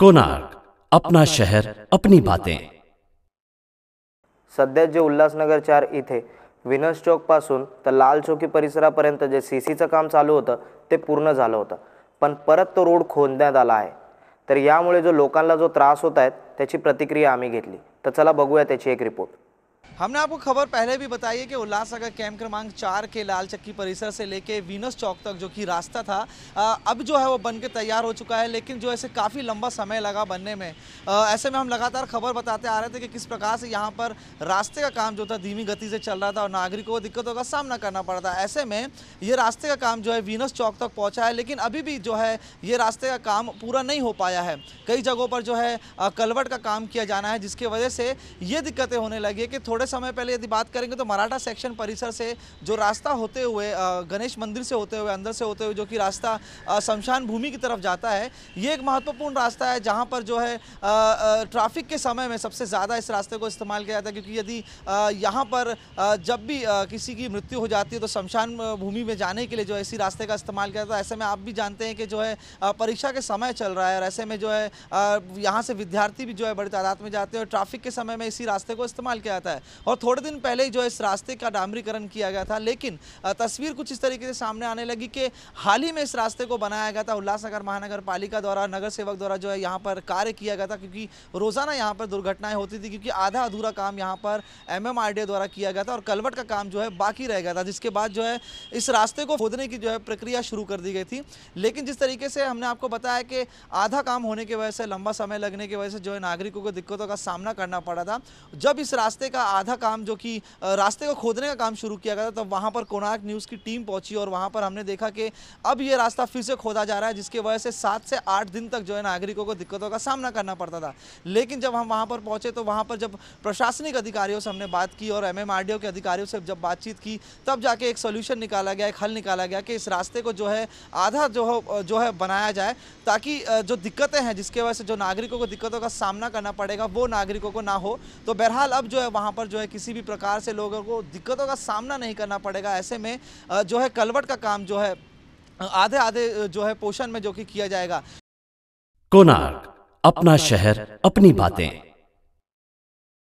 कोणार्क अपना शहर अपनी बातें सध्या जे उल्हासनगर चार इथे विनस पासून तर लाल चौकी परिसरापर्यंत जे सी सीचं काम चालू होतं ते पूर्ण झालं होतं पण परत तो रोड खोदण्यात आला आहे तर यामुळे जो लोकांना जो त्रास होत आहेत त्याची प्रतिक्रिया आम्ही घेतली तर चला बघूया त्याची एक रिपोर्ट हमने आपको खबर पहले भी बताई है कि उल्लासनगर कैंप क्रमांक चार के लाल चक्की परिसर से लेके वीनस चौक तक जो कि रास्ता था अब जो है वो बन के तैयार हो चुका है लेकिन जो ऐसे काफ़ी लंबा समय लगा बनने में ऐसे में हम लगातार खबर बताते आ रहे थे कि किस प्रकार से यहाँ पर रास्ते का काम जो था धीमी गति से चल रहा था और नागरिकों को दिक्कतों का सामना करना पड़ रहा था ऐसे में ये रास्ते का काम जो है वीनस चौक तक पहुँचा है लेकिन अभी भी जो है ये रास्ते का काम पूरा नहीं हो पाया है कई जगहों पर जो है कलवट का काम किया जाना है जिसकी वजह से ये दिक्कतें होने लगी है कि थोड़े समय पहले यदि बात करेंगे तो मराठा सेक्शन परिसर से जो रास्ता होते हुए गणेश मंदिर से होते हुए अंदर से होते हुए जो कि रास्ता शमशान भूमि की तरफ जाता है ये एक महत्वपूर्ण रास्ता है जहाँ पर जो है ट्रैफिक के समय में सबसे ज़्यादा इस रास्ते को इस्तेमाल किया जाता है क्योंकि यदि यहाँ पर जब भी किसी की मृत्यु हो जाती है तो शमशान भूमि में जाने के लिए जो है इसी रास्ते का इस्तेमाल किया जाता है ऐसे में आप भी जानते हैं कि जो है परीक्षा के समय चल रहा है और ऐसे में जो है यहाँ से विद्यार्थी भी जो है बड़ी तादाद में जाते हैं और ट्रैफिक के समय में इसी रास्ते को इस्तेमाल किया जाता है और थोड़े दिन पहले ही जो इस रास्ते का डामरीकरण किया गया था लेकिन तस्वीर कुछ इस तरीके से सामने आने लगी कि हाल ही में इस रास्ते को बनाया गया था उल्लासनगर महानगर पालिका द्वारा नगर सेवक द्वारा जो है यहाँ पर कार्य किया गया था क्योंकि रोज़ाना यहाँ पर दुर्घटनाएं होती थी क्योंकि आधा अधूरा काम यहाँ पर एम द्वारा किया गया था और कलवट का काम जो है बाकी रह गया था जिसके बाद जो है इस रास्ते को खोदने की जो है प्रक्रिया शुरू कर दी गई थी लेकिन जिस तरीके से हमने आपको बताया कि आधा काम होने की वजह से लंबा समय लगने की वजह से जो है नागरिकों को दिक्कतों का सामना करना पड़ा था जब इस रास्ते का आधा काम जो कि रास्ते को खोदने का काम शुरू किया गया था तब तो वहाँ पर कोणार्क न्यूज़ की टीम पहुँची और वहाँ पर हमने देखा कि अब ये रास्ता फिर से खोदा जा रहा है जिसकी वजह से सात से आठ दिन तक जो है नागरिकों को दिक्कतों का सामना करना पड़ता था लेकिन जब हम वहाँ पर पहुँचे तो वहाँ पर जब प्रशासनिक अधिकारियों से हमने बात की और एम के अधिकारियों से जब बातचीत की तब जाके एक सोल्यूशन निकाला गया एक हल निकाला गया कि इस रास्ते को जो है आधा जो हो जो है बनाया जाए ताकि जो दिक्कतें हैं जिसके वजह से जो नागरिकों को दिक्कतों का सामना करना पड़ेगा वो नागरिकों को ना हो तो बहरहाल अब जो है वहाँ पर पर जो है किसी भी प्रकार से लोगों को दिक्कतों का सामना नहीं करना पड़ेगा ऐसे में जो है कलवट का काम जो है आधे आधे जो है पोषण में जो कि किया जाएगा कोनार्क अपना शहर अपनी बातें